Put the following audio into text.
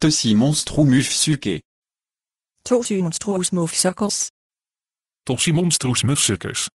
To Simonstromufsukkers. To Simonstromufsukkers. To Simonstromufsukkers.